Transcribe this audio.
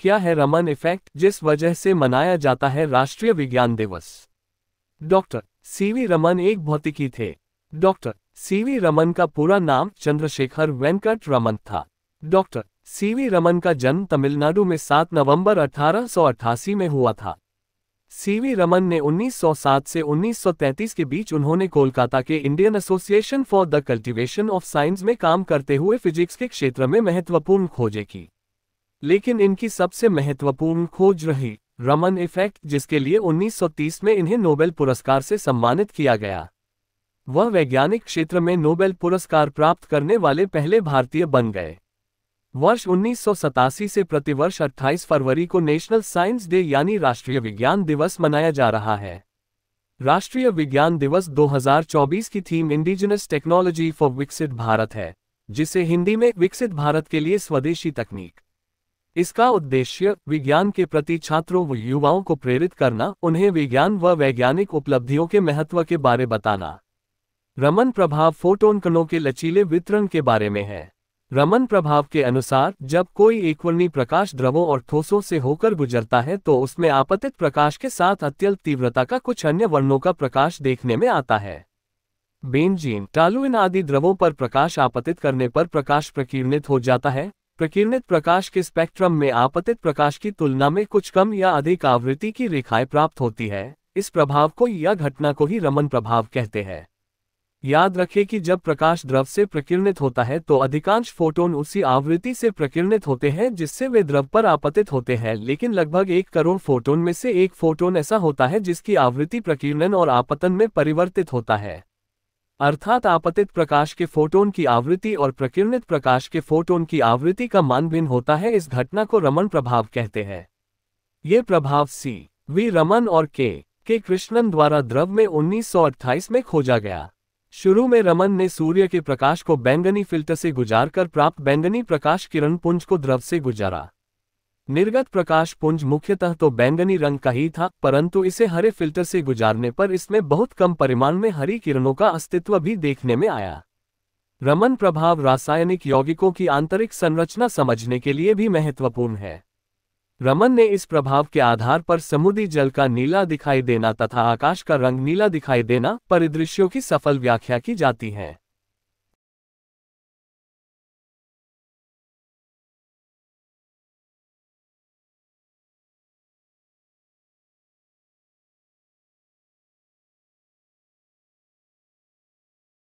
क्या है रमन इफेक्ट जिस वजह से मनाया जाता है राष्ट्रीय विज्ञान दिवस डॉक्टर सीवी रमन एक भौतिकी थे डॉक्टर सीवी रमन का पूरा नाम चंद्रशेखर वेंकट रमन था डॉक्टर सीवी रमन का जन्म तमिलनाडु में 7 नवंबर अठारह में हुआ था सीवी रमन ने 1907 से 1933 के बीच उन्होंने कोलकाता के Indian Association for the Cultivation of Science में काम करते हुए फिजिक्स के क्षेत्र में महत्वपूर्ण खोजें की लेकिन इनकी सबसे महत्वपूर्ण खोज रही रमन इफेक्ट जिसके लिए 1930 में इन्हें नोबेल पुरस्कार से सम्मानित किया गया वह वैज्ञानिक क्षेत्र में नोबेल पुरस्कार प्राप्त करने वाले पहले भारतीय बन गए वर्ष उन्नीस से प्रतिवर्ष 28 फरवरी को नेशनल साइंस डे यानी राष्ट्रीय विज्ञान दिवस मनाया जा रहा है राष्ट्रीय विज्ञान दिवस 2024 की थीम इंडिजिनस टेक्नोलॉजी फॉर विकसित भारत है जिसे हिंदी में विकसित भारत के लिए स्वदेशी तकनीक इसका उद्देश्य विज्ञान के प्रति छात्रों व युवाओं को प्रेरित करना उन्हें विज्ञान व वैज्ञानिक उपलब्धियों के महत्व के बारे बताना रमन प्रभाव फोटोन कणों के लचीले वितरण के बारे में है रमन प्रभाव के अनुसार जब कोई एकवर्णी प्रकाश द्रवों और ठोसों से होकर गुजरता है तो उसमें आपतित प्रकाश के साथ अत्यल्प तीव्रता का कुछ अन्य वर्णों का प्रकाश देखने में आता है बेनजीन टालुइन आदि द्रवों पर प्रकाश आपतित करने पर प्रकाश प्रकीर्णित हो जाता है प्रकीर्णित प्रकाश के स्पेक्ट्रम में आपतित प्रकाश की तुलना में कुछ कम या अधिक आवृत्ति की रेखाएं प्राप्त होती है इस प्रभाव को या घटना को ही रमन प्रभाव कहते हैं याद रखें कि जब प्रकाश द्रव से प्रकीर्णित होता है तो अधिकांश फोटोन उसी आवृत्ति से प्रकीर्णित होते हैं जिससे वे द्रव पर आपतित होते हैं लेकिन लगभग एक करोड़ फोटोन में से एक फोटोन ऐसा होता है जिसकी आवृत्ति प्रकीर्णन और आपतन में परिवर्तित होता है अर्थात आपतित प्रकाश के फोटोन की आवृत्ति और प्रकीर्णित प्रकाश के फोटोन की आवृत्ति का मानभिन होता है इस घटना को रमन प्रभाव कहते हैं ये प्रभाव सी वी रमन और के के कृष्णन द्वारा द्रव में उन्नीस में खोजा गया शुरू में रमन ने सूर्य के प्रकाश को बैंगनी फिल्टर से गुजारकर प्राप्त बैंगनी प्रकाश किरण पुंज को द्रव से गुजारा निर्गत प्रकाश पुंज मुख्यतः तो बैंगनी रंग का ही था परंतु इसे हरे फिल्टर से गुजारने पर इसमें बहुत कम परिमाण में हरी किरणों का अस्तित्व भी देखने में आया रमन प्रभाव रासायनिक यौगिकों की आंतरिक संरचना समझने के लिए भी महत्वपूर्ण है रमन ने इस प्रभाव के आधार पर समुद्री जल का नीला दिखाई देना तथा आकाश का रंग नीला दिखाई देना परिदृश्यों की सफल व्याख्या की जाती है